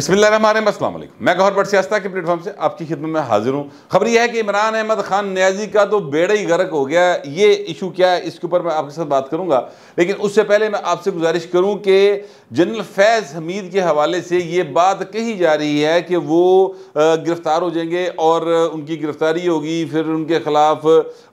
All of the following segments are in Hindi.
बिस्मिल मैं गौर बट सियास्ता के प्लेटफॉर्म से आपकी खिदमत में हाजिर हूँ खबर यह है कि इमरान अहमद खान न्याजी का तो बेड़ा ही गर्क हो गया ये इशू क्या है इसके ऊपर मैं आपके साथ बात करूँगा लेकिन उससे पहले मैं आपसे गुजारिश करूँ कि जनरल फैज़ हमीद के हवाले से ये बात कही जा रही है कि वो गिरफ़्तार हो जाएंगे और उनकी गिरफ़्तारी होगी फिर उनके ख़िलाफ़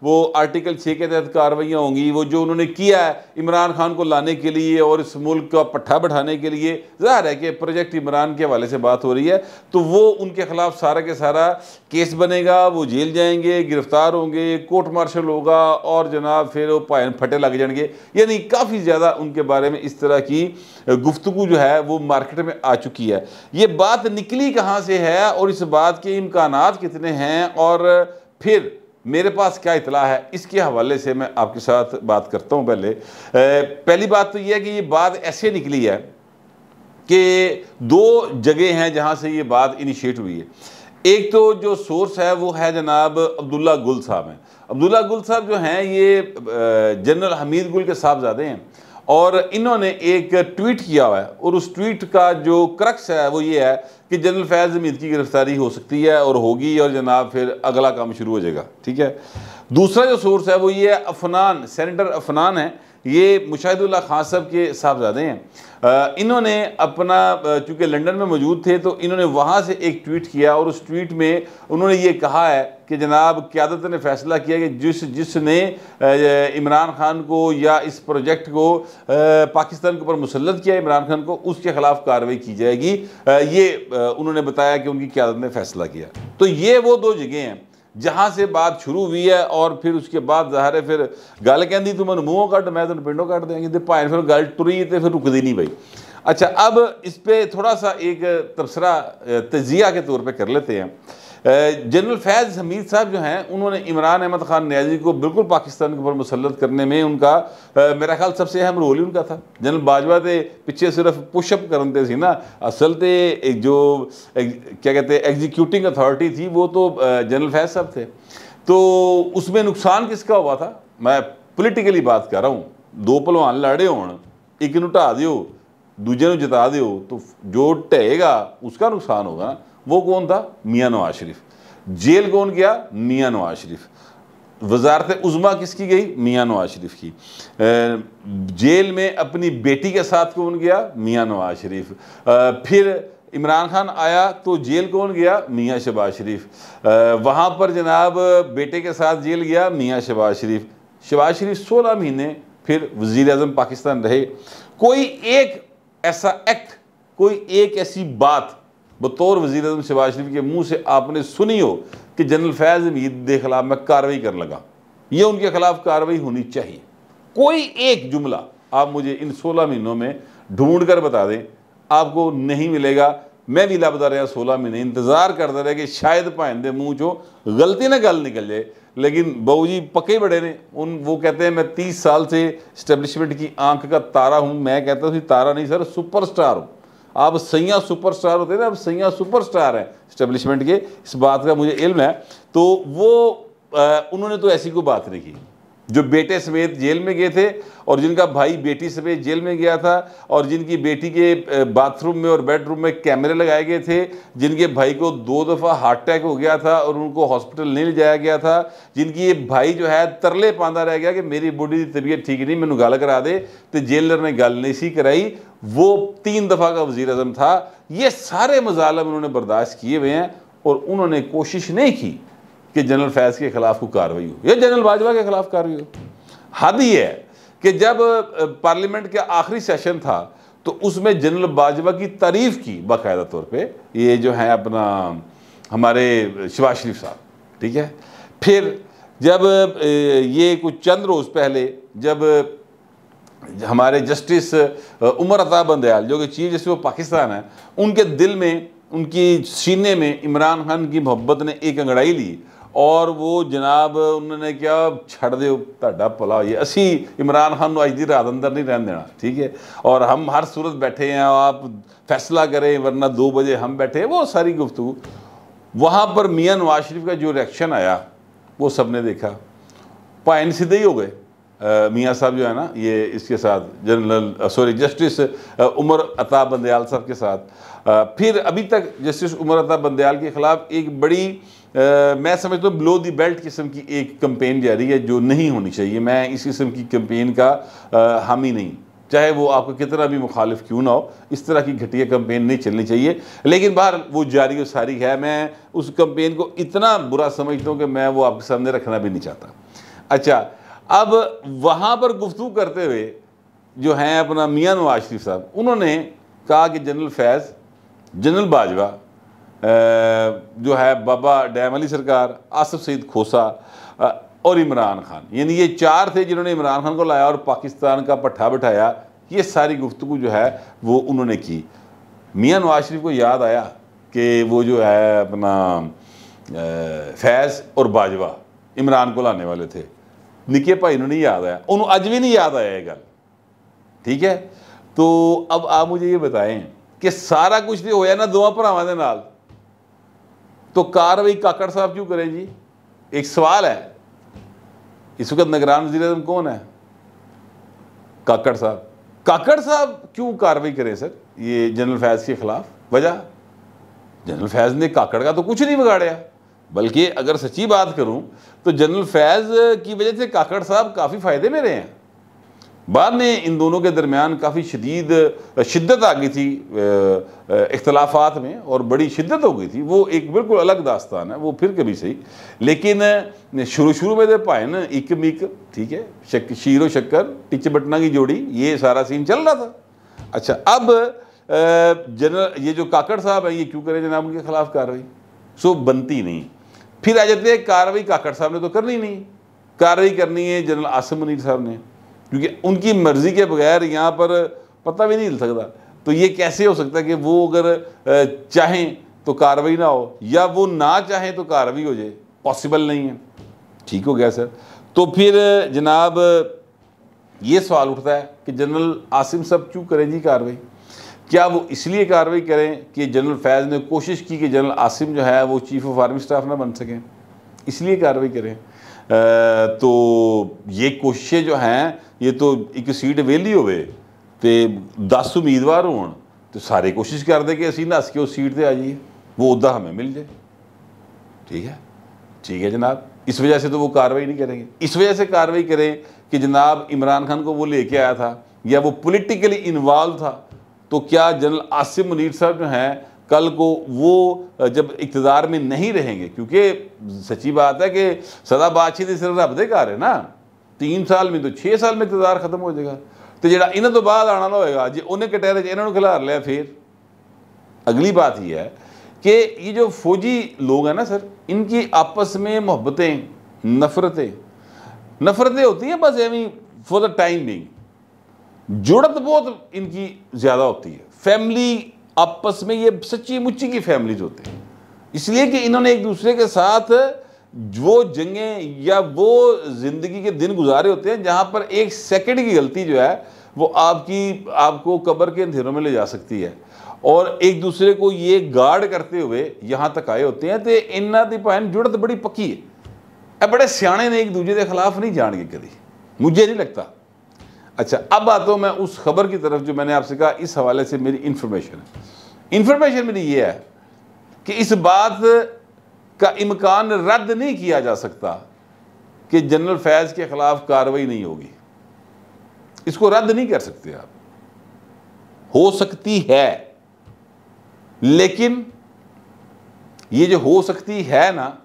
वो आर्टिकल छः के तहत कार्रवाइयाँ होंगी वो जो उन्होंने किया है इमरान खान को लाने के लिए और इस मुल्क का पट्ठा बढ़ाने के लिए ज़ाहिर है कि प्रोजेक्ट इमरान के हवाले से बात हो रही है तो वो उनके खिलाफ सारा के सारा केस बनेगा वो जेल जाएंगे गिरफ्तार होंगे कोर्ट मार्शल होगा और जनाब फिर वो पायन फटे लग जाएंगे यानी काफ़ी ज़्यादा उनके बारे में इस तरह की गुफ्तु जो है वो मार्केट में आ चुकी है ये बात निकली कहाँ से है और इस बात के इम्कान कितने हैं और फिर मेरे पास क्या इतला है इसके हवाले से मैं आपके साथ बात करता हूँ पहले पहली बात तो यह है कि ये बात ऐसे निकली है कि दो जगह हैं जहाँ से ये बात इनिशिएट हुई है एक तो जो सोर्स है वो है जनाब अब्दुल्ला गुल साहब हैं अब्दुल्ला गुल साहब जो हैं ये जनरल हमीद गुल के साहबजादे हैं और इन्होंने एक ट्वीट किया हुआ है और उस ट्वीट का जो क्रक्स है वो ये है कि जनरल फैज़ हमीद की गिरफ्तारी हो सकती है और होगी और जनाब फिर अगला काम शुरू हो जाएगा ठीक है दूसरा जो सोर्स है वो ये है अफनान सेनेटर अफनान है ये मुशाहिदुल्ला खान साहब के साहबजादे हैं इन्होंने अपना चूँकि लंदन में मौजूद थे तो इन्होंने वहाँ से एक ट्वीट किया और उस ट्वीट में उन्होंने ये कहा है कि जनाब क्यादत ने फैसला किया कि जिस जिसने इमरान खान को या इस प्रोजेक्ट को पाकिस्तान के ऊपर मुसलत किया इमरान खान को उसके ख़िलाफ़ कार्रवाई की जाएगी ये उन्होंने बताया कि उनकी क्यादत ने फैसला किया तो ये वो दो जगह हैं जहाँ से बात शुरू हुई है और फिर उसके बाद ज़ाहिर है फिर गल कहती तू मैं मूहों कट मैं तेन पिंडों कट देंगे तो भाएं फिर गल टुरी तो फिर रुकती नहीं भाई अच्छा अब इस पर थोड़ा सा एक तबसरा तजिया के तौर पर कर लेते हैं जनरल फैज़ हमीद साहब जो हैं उन्होंने इमरान अहमद ख़ान न्याजी को बिल्कुल पाकिस्तान के ऊपर मुसलत करने में उनका मेरा ख्याल सबसे अहम रोल ही उनका था जनरल बाजवा थे पीछे सिर्फ पुशअप करते थे ना असल तो जो एक, क्या कहते हैं एग्जीक्यूटिंग अथॉरिटी थी वो तो जनरल फैज़ साहब थे तो उसमें नुकसान किसका हुआ था मैं पोलिटिकली बात कर रहा हूँ दो भलवान लड़े हो एक नुटा दो दूजे जिता दो तो जो ढहेगा उसका नुकसान होगा वो कौन था मियाँ नवाज शरीफ जेल कौन गया मियाँ नवाज शरीफ वजारत उज़मा किसकी गई मियाँ नवाज शरीफ की जेल में अपनी बेटी के साथ कौन गया मियाँ नवाज शरीफ फिर इमरान खान आया तो जेल कौन गया मियाँ शहबाज शरीफ वहाँ पर जनाब बेटे के साथ जेल गया मियाँ शहबाज शरीफ शहबाज शरीफ सोलह महीने फिर वज़ी अजम पाकिस्तान रहे कोई एक ऐसा एक्ट कोई एक ऐसी बात बतौर वजी अजम शबाज शरीफ के मुँह से आपने सुनी हो कि जनरल फैज़ हमीद के खिलाफ मैं कार्रवाई कर लगा ये उनके खिलाफ कार्रवाई होनी चाहिए कोई एक जुमला आप मुझे इन सोलह महीनों में ढूंढ कर बता दें आपको नहीं मिलेगा मैं भी लापता रहा सोलह महीने इंतज़ार करता रहा कि शायद भैन के मुँह चो गलती ना गल निकल जाए लेकिन बहू जी पक्के बड़े ने उन वो कहते हैं मैं तीस साल से स्टैब्लिशमेंट की आंख का तारा हूँ मैं कहता हूँ तारा नहीं सर सुपरस्टार हूँ अब सैया सुपरस्टार होते हैं ना अब सैया सुपरस्टार हैं इस्टेब्लिशमेंट के इस बात का मुझे इल्म है तो वो आ, उन्होंने तो ऐसी कोई बात नहीं की जो बेटे समेत जेल में गए थे और जिनका भाई बेटी समेत जेल में गया था और जिनकी बेटी के बाथरूम में और बेडरूम में कैमरे लगाए गए थे जिनके भाई को दो दफ़ा हार्ट अटैक हो गया था और उनको हॉस्पिटल नहीं ले जाया गया था जिनकी ये भाई जो है तरले पाँदा रह गया कि मेरी बॉडी की तबीयत ठीक नहीं मैंने गल करा दे तो जेलर ने गल नहीं सी कराई वो तीन दफ़ा का वजीर अजम था ये सारे मजालम उन्होंने बर्दाश्त किए हुए हैं और उन्होंने कोशिश नहीं की कि जनरल फैज़ के ख़िलाफ़ कोई कार्रवाई हो या जनरल बाजवा के ख़िलाफ़ कार्रवाई हो हद ही है कि जब पार्लियामेंट का आखिरी सेशन था तो उसमें जनरल बाजवा की तारीफ़ की बाकायदा तौर पे ये जो है अपना हमारे शिवाज शरीफ साहब ठीक है फिर जब ये कुछ चंद रोज़ पहले जब हमारे जस्टिस उमर अता बंदयाल जो कि चीफ जस्टिस ऑफ पाकिस्तान है उनके दिल में उनकी सीने में इमरान खान की मोहब्बत ने एक अंगड़ाई ली और वो जनाब उन्होंने क्या छड़ दो ढा ਤੁਹਾਡਾ हो असी इमरान खान को अच्छी रात अंदर नहीं रहन देना ठीक है और हम हर सूरत बैठे हैं आप फैसला करें वरना दो बजे हम बैठे हैं वो सारी गुफ्तु वहाँ पर मियाँ नवाज शरीफ का जो रिएक्शन आया वो सब ने देखा पाइन सीधे ही हो गए मियाँ साहब जो है ना ये इसके साथ general sorry justice Umar Ata Bandial साहब के साथ फिर अभी तक जस्टिस उमर अता बंदयाल के ख़िलाफ़ एक बड़ी आ, मैं समझता हूँ ब्लो दी बेल्ट किस्म की एक कंपेन जारी है जो नहीं होनी चाहिए मैं इस किस्म की कंपेन का हामी नहीं चाहे वो आपको कितना भी मुखालिफ क्यों ना हो इस तरह की घटिया कंपेन नहीं चलनी चाहिए लेकिन बाहर वो जारी और सारी है मैं उस कंपेन को इतना बुरा समझता हूँ कि मैं वो आपके सामने रखना भी नहीं चाहता अच्छा अब वहाँ पर गुफ्तु करते हुए जो हैं अपना मियाँ नवाज शरीफ साहब उन्होंने कहा कि जनरल फैज़ जनरल बाजवा जो है बाबा डैम अली सरकार आसफ सईद खोसा और इमरान खान यानी ये चार थे जिन्होंने इमरान खान को लाया और पाकिस्तान का पट्ठा बिठाया ये सारी गुफ्तु जो है वो उन्होंने की मियाँ नवाज शरीफ को याद आया कि वो जो है अपना फैज़ और बाजवा इमरान को लाने वाले थे निके भाई नहीं याद आया उन्होंने अज भी नहीं याद आया ये गल ठीक है तो अब आप मुझे ये बताएं कि सारा कुछ तो होया ना दोवे भरावान ਦੇ ਨਾਲ ਤੋ ਕਾਰਵਾਈ ਕਾਕੜ ਸਾਹਿਬ ਕਿਉਂ ਕਰੇ एक सवाल है इस वक्त निगरान वजीर अजम कौन है काकड़ साहब काकड़ साहब क्यों कार्रवाई करे सर ये जनरल फैज़ के ख़िलाफ़ वजह जनरल फैज़ ने काकड़ का तो कुछ नहीं बिगाड़िया बल्कि अगर सच्ची बात करूं तो जनरल फैज़ की वजह से काकड़ साहब काफ़ी फ़ायदे में रहे हैं बाद में इन दोनों के दरमियान काफ़ी शदीद शिद्दत आ गई थी इख्तलाफात में और बड़ी शिद्दत हो गई थी वो एक बिल्कुल अलग दास्तान है वो फिर कभी सही लेकिन शुरू शुरू में तो पाए ना इक मिक ठीक है शक शीर व शक्कर टिच बटना की जोड़ी ये सारा सीन चल रहा था अच्छा अब जनरल ये जो काकड़ साहब हैं ये क्यों करें जनाब उनके खिलाफ कार्रवाई सो बनती नहीं फिर आ जाती है कार्रवाई काकड़ साहब ने तो करनी नहीं कार्रवाई करनी है जनरल आसिम मनीर साहब ने क्योंकि उनकी मर्ज़ी के बगैर यहाँ पर पता भी नहीं हिल सकता तो ये कैसे हो सकता है कि वो अगर चाहें तो कार्रवाई ना हो या वो ना चाहें तो कार्रवाई हो जाए पॉसिबल नहीं है ठीक हो गया सर तो फिर जनाब ये सवाल उठता है कि जनरल आसिम साहब क्यों करें जी कार्रवाई क्या वो इसलिए कार्रवाई करें कि जनरल फैज़ ने कोशिश की कि जनरल आसिम जो है वो चीफ़ ऑफ आर्मी स्टाफ ना बन सकें इसलिए कार्रवाई करें आ, तो ये कोशिशें जो हैं ये तो एक सीट वेली हो ਤੇ 10 ਉਮੀਦਵਾਰ ਹੋਣ ਤੇ ਸਾਰੇ ਕੋਸ਼ਿਸ਼ ਕਰਦੇ कि असी नस के उस सीट पर आ जाइए वो उदा हमें मिल जाए ठीक है ठीक है जनाब इस वजह से तो वो कार्रवाई नहीं करेंगे इस वजह से कार्रवाई करें कि जनाब इमरान खान को वो लेके आया था या वो पोलिटिकली इन्वॉल्व था तो क्या जनरल आसिम मुनीर साहब जो हैं कल को वो जब इकतदार में नहीं रहेंगे क्योंकि सच्ची बात है कि सदा बातचीत सिर्फ रब दे कार है ना तीन साल में तो छः साल में इंतजार खत्म हो जाएगा तो जरा इन्हों तो बाद आने वाला होगा जो उन्हें कटहरे इन्होंने खिलार लिया फिर अगली बात यह है कि ये जो फौजी लोग हैं ना सर इनकी आपस में मोहब्बतें नफरतें नफरतें होती हैं बस एवं फॉर द टाइम बिंग जुड़त बहुत इनकी ज़्यादा होती है फैमिली आपस में ये सच्ची मुच्ची की फैमिलीज होती हैं इसलिए कि इन्होंने एक दूसरे के साथ वो जंगें या वो ज़िंदगी के दिन गुजारे होते हैं जहां पर एक सेकंड की गलती जो है वो आपकी आपको कब्र के अंधेरों में ले जा सकती है और एक दूसरे को ये गार्ड करते हुए यहां तक आए होते हैं तो इन्ना की भैन जुड़त बड़ी पक्की है बड़े ਬੜੇ ने एक ਇੱਕ के खिलाफ नहीं ਨਹੀਂ ਜਾਣਗੇ कभी मुझे नहीं लगता अच्छा अब आता हूँ मैं उस खबर की तरफ जो मैंने आपसे कहा इस हवाले से मेरी इंफॉर्मेशन है इंफॉर्मेशन मेरी ये है कि इस बात का इम्कान रद्द नहीं किया जा सकता कि जनरल फैज़ के ख़िलाफ़ कार्रवाई नहीं होगी इसको रद्द नहीं कर सकते आप हो सकती है लेकिन ये जो हो सकती है ना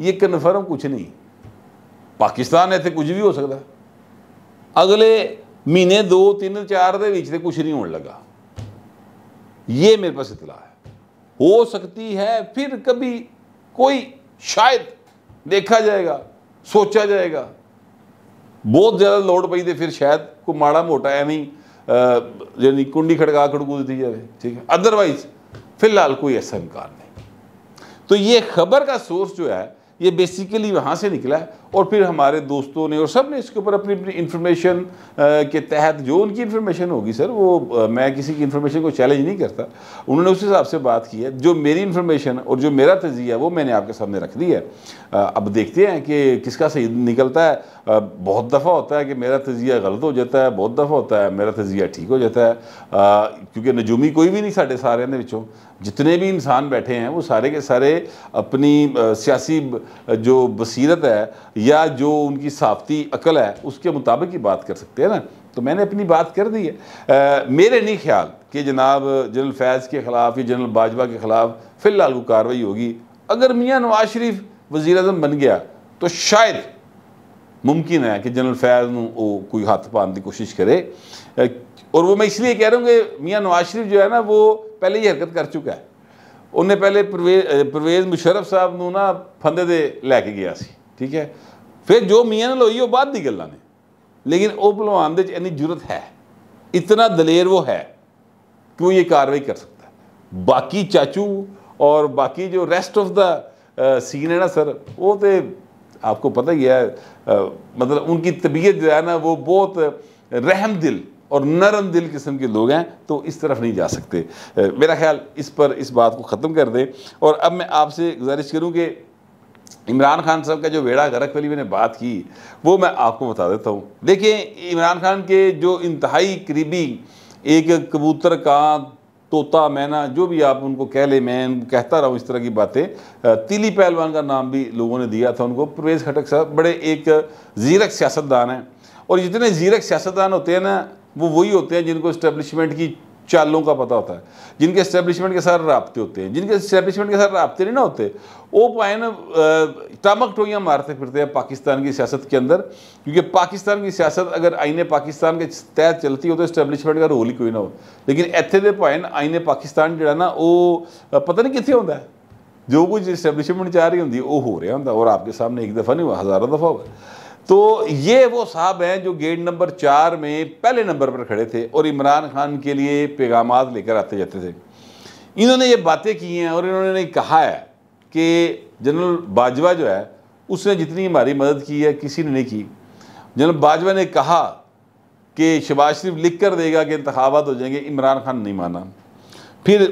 ये कन्फर्म कुछ नहीं पाकिस्तान इतने तो कुछ भी हो सकता अगले महीने दो तीन चार के बीच कुछ नहीं होने लगा ये मेरे पास इतला है हो सकती है फिर कभी कोई शायद देखा जाएगा सोचा जाएगा बहुत ज़्यादा लौट पी फिर शायद कोई माड़ा मोटा एवं यानी कुंडी खड़का खड़कू दी जाए ठीक है अदरवाइज फिलहाल कोई ऐसा इम्कान नहीं तो ये खबर का सोर्स जो है ये बेसिकली वहाँ से निकला है और फिर हमारे दोस्तों ने और सब ने इसके ऊपर अपनी अपनी इन्फॉर्मेशन के तहत जो उनकी इन्फॉर्मेशन होगी सर वो आ, मैं किसी की इन्फॉर्मेशन को चैलेंज नहीं करता उन्होंने उस हिसाब से बात की है जो मेरी इन्फॉर्मेशन और जो मेरा तजिया वो मैंने आपके सामने रख दिया है अब देखते हैं कि किसका सही निकलता है बहुत दफ़ा होता है कि मेरा तजिया गलत हो जाता है बहुत दफ़ा होता है मेरा तजिया ठीक हो जाता है क्योंकि नजूमी कोई भी नहीं साढ़े सारे बच्चों जितने भी इंसान बैठे हैं वो सारे के सारे अपनी सियासी जो बसीरत है या जो उनकी साफती अकल है उसके मुताबिक ही बात कर सकते हैं ना तो मैंने अपनी बात कर दी है आ, मेरे नहीं ख्याल कि जनाब जनरल फैज़ के ख़िलाफ़ या जनरल बाजवा के ख़िलाफ़ फ़िलहाल को कार्रवाई होगी अगर मियाँ नवाज शरीफ वज़ी अजम बन गया तो शायद मुमकिन है कि जनरल फैज़ कोई हथ पाने की कोशिश करे और वो मैं इसलिए कह रहा हूँ कि मियाँ नवाज शरीफ जो है ना वो पहले ही हरकत कर चुका है उन्हें पहले परवेज परवेज मुशरफ साहब ना फंदे दे लैके गया सी ठीक है फिर जो मियाँ ਨਾਲ ਹੋਈ बाद ਬਾਅਦ ਦੀ लेकिन ਨੇ भलवान ਉਹ ज़रूरत है इतना दलेर वो है ਇਤਨਾ कि वो ये कार्रवाई कर सकता है बाकी चाचू और बाकी जो रेस्ट ऑफ द सीन है ना सर वो तो आपको पता ही है आ, मतलब उनकी तबीयत जो है ना वो बहुत रहम दिल और नरम दिल किस्म के लोग हैं तो इस तरफ नहीं जा सकते आ, मेरा ख्याल इस पर इस बात को ख़त्म कर दें और अब मैं आपसे गुजारिश करूँ कि इमरान खान साहब का जो वेड़ा गरक वाली मैंने बात की वो मैं आपको बता देता हूँ देखिए इमरान खान के जो इंतहाई करीबी एक कबूतर का तोता मैना जो भी आप उनको कह ले मैं कहता रहा हूँ इस तरह की बातें तिली पहलवान का नाम भी लोगों ने दिया था उनको परवेज खटक साहब बड़े एक जीरक सियासतदान हैं और जितने जीरक सियासतदान होते हैं ना वो वही होते हैं जिनको इस्टेब्लिशमेंट की चालों का पता होता है जिनके इस्टेब्लिशमेंट के साथ रबते होते हैं जिनके इस्टेब्लिशमेंट के साथ रबते नहीं ना होते वो पाए ना टमक टोइयाँ मारते फिरते हैं पाकिस्तान की सियासत के अंदर क्योंकि पाकिस्तान की सियासत अगर आईने पाकिस्तान के तहत चलती हो तो इस्टेब्लिशमेंट का रोल ही कोई ना हो लेकिन इतने के भाएन आईने पाकिस्तान जोड़ा ना वो पता नहीं कितने होंगे जो कुछ इस्टेब्लिशमेंट चाह रही होंगी वो हो रहा होंगे और आपके सामने एक दफ़ा नहीं हुआ हज़ारों दफ़ा हुआ तो ये वो साहब हैं जो गेट नंबर चार में पहले नंबर पर खड़े थे और इमरान खान के लिए पैगाम लेकर आते जाते थे इन्होंने ये बातें की हैं और इन्होंने कहा है कि जनरल बाजवा जो है उसने जितनी हमारी मदद की है किसी ने नहीं की जनरल बाजवा ने कहा कि शबाज शरीफ लिख कर देगा कि इंतबात हो जाएंगे इमरान खान नहीं माना फिर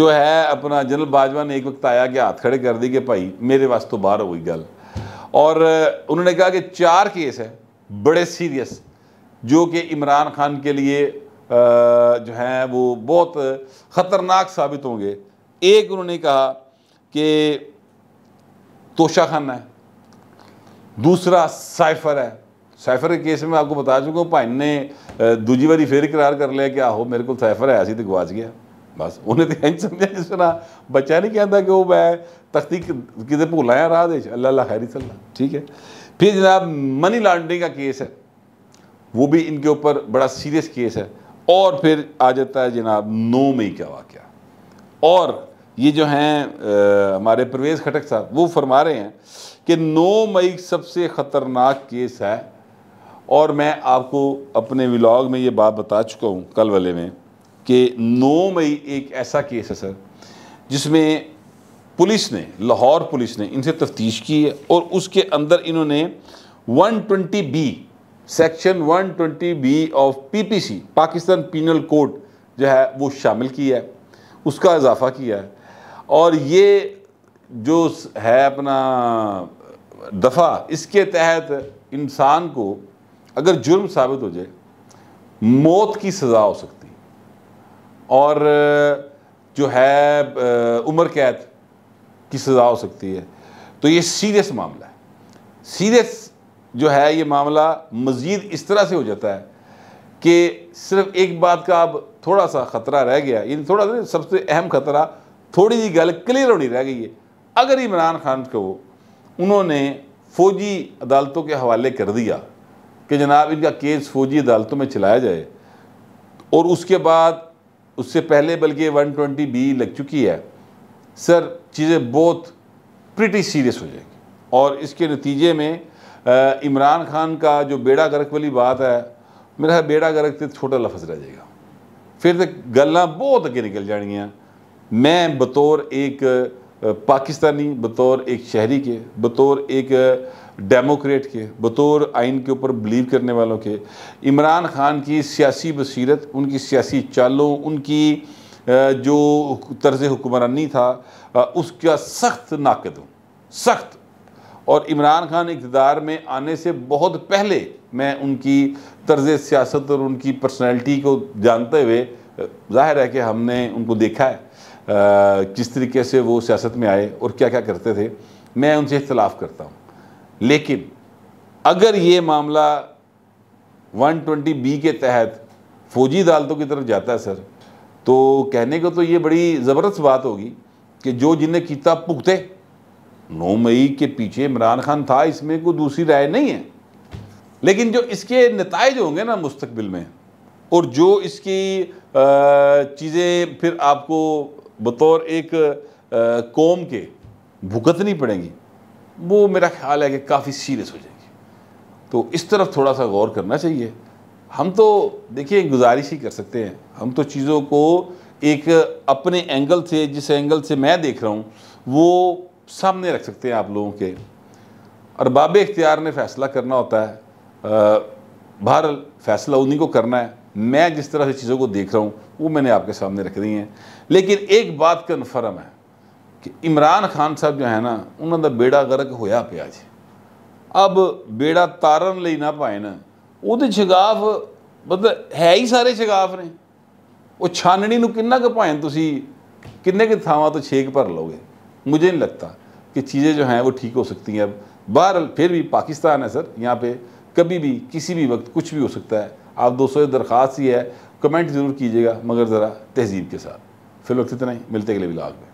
जो है अपना जनरल बाजवा ने एक वक्त आया कि हाथ खड़े कर दी कि भाई मेरे वास्ते तो बाहर हो गई गल और उन्होंने कहा कि चार केस हैं बड़े सीरियस जो कि इमरान खान के लिए जो हैं वो बहुत ख़तरनाक साबित होंगे एक उन्होंने कहा कि तोशा खाना है दूसरा साइफर है साइफर के केस में आपको बता चुका हूँ भाई ने दूजी बारी फिर करार कर लिया कि आहो मेरे को साइफर है ऐसी तो गवाच गया बस उन्हें तो इंज समझा जिस तरह बच्चा नहीं कहता कि वो मैं तख्ती भूल आया राह दे अल्लाह अल्लाह खैरी सल्ला ठीक है फिर जनाब मनी लॉन्ड्रिंग का केस है वो भी इनके ऊपर बड़ा सीरियस केस है और फिर आ जाता है जनाब नौ मई का वाक्य और ये जो हैं हमारे परवेज़ खटक साहब वो फरमा रहे हैं कि नौ मई सबसे ख़तरनाक केस है और मैं आपको अपने व्लॉग में ये बात बता चुका हूँ कल वाले में कि 9 मई एक ऐसा केस है सर जिसमें पुलिस ने लाहौर पुलिस ने इनसे तफ्तीश की है और उसके अंदर इन्होंने 120 B section 120 B of PPC Pakistan penal code जो है वो शामिल किया है उसका इजाफा किया है और ये जो है अपना दफ़ा इसके तहत इंसान को अगर जुर्म साबित हो जाए मौत की सज़ा हो सकती और जो है उम्र कैद की सज़ा हो सकती है तो ये सीरियस मामला है सीरियस जो है ये मामला मज़ीद इस तरह से हो जाता है कि सिर्फ एक बात का अब थोड़ा सा ख़तरा रह गया यानी थोड़ा सा सबसे अहम ख़तरा थोड़ी सी गल क्लियर होनी रह गई है अगर इमरान खान को उन्होंने फ़ौजी अदालतों के हवाले कर दिया कि जनाब इनका केस फ़ौजी अदालतों में चलाया जाए और उसके बाद उससे पहले बल्कि 120 बी लग चुकी है सर चीज़ें बहुत प्रिटी सीरियस हो जाएगी और इसके नतीजे में इमरान खान का जो बेड़ा गर्क वाली बात है मेरा बेड़ा गर्क तो छोटा लफज रह जाएगा फिर तो गल् बहुत अगे निकल जानियाँ मैं बतौर एक पाकिस्तानी बतौर एक शहरी के बतौर एक डेमोक्रेट के बतौर आइन के ऊपर बिलीव करने वालों के इमरान खान की सियासी बसीरत उनकी सियासी चालों उनकी जो तर्ज हुक्मरानी था उसका सख्त नाकद हूँ सख्त और इमरान खान इकतदार में आने से बहुत पहले मैं उनकी तर्ज सियासत और उनकी पर्सनैलिटी को जानते हुए जाहिर है कि हमने उनको देखा है किस तरीके से वो सियासत में आए और क्या क्या करते थे मैं उनसे इख्तलाफ करता हूँ लेकिन अगर ये मामला 120 बी के तहत फौजी अदालतों की तरफ जाता है सर तो कहने को तो ये बड़ी ज़बरदस्त बात होगी कि जो जिन्हें किता पुख्ते नौ मई के पीछे इमरान खान था इसमें कोई दूसरी राय नहीं है लेकिन जो इसके नतज होंगे ना मुस्तबिल में और जो इसकी चीज़ें फिर आपको बतौर एक कौम के भुगतनी पड़ेंगी वो मेरा ख्याल है कि काफ़ी सीरियस हो जाएगी तो इस तरफ थोड़ा सा गौर करना चाहिए हम तो देखिए गुजारिश ही कर सकते हैं हम तो चीज़ों को एक अपने एंगल से जिस एंगल से मैं देख रहा हूँ वो सामने रख सकते हैं आप लोगों के और बाबे इख्तियार ने फैसला करना होता है बहर फैसला उन्हीं को करना है मैं जिस तरह से चीज़ों को देख रहा हूँ वो मैंने आपके सामने रख दी हैं लेकिन एक बात कन्फर्म है ਕਿ ਇਮਰਾਨ ਖਾਨ ਸਾਹਿਬ ਜੋ ਹੈ ਨਾ ਉਹਨਾਂ ਦਾ ਬੇੜਾ ਗਰਕ ਹੋਇਆ ਪਿਆ ਜੀ ਅਬ ਬੇੜਾ ਤਾਰਨ ਲਈ ਨਾ ਪਾਏ ਨਾ ਉਹਦੇ ਸ਼ਗਾਫ ਮਤਲਬ ਹੈ ਹੀ ਸਾਰੇ ਸ਼ਗਾਫ ਨੇ ਉਹ ਛਾਨਣੀ ਨੂੰ ਕਿੰਨਾ ਕੁ ਭਾਵੇਂ ਤੁਸੀਂ ਕਿੰਨੇ ਕਿ ਥਾਵਾਂ ਤੋਂ ਛੇਕ ਭਰ ਲੋਗੇ मुझे नहीं लगता कि चीज़ें जो हैं वो ठीक हो सकती हैं अब बहरहाल फिर भी पाकिस्तान है सर यहाँ पे कभी भी किसी भी वक्त कुछ भी हो सकता है आप दोस्तों से दरख्वास्त ही है कमेंट ज़रूर कीजिएगा मगर ज़रा तहजीब के साथ फिर वक्त इतना ही मिलते अगले ब्लाग में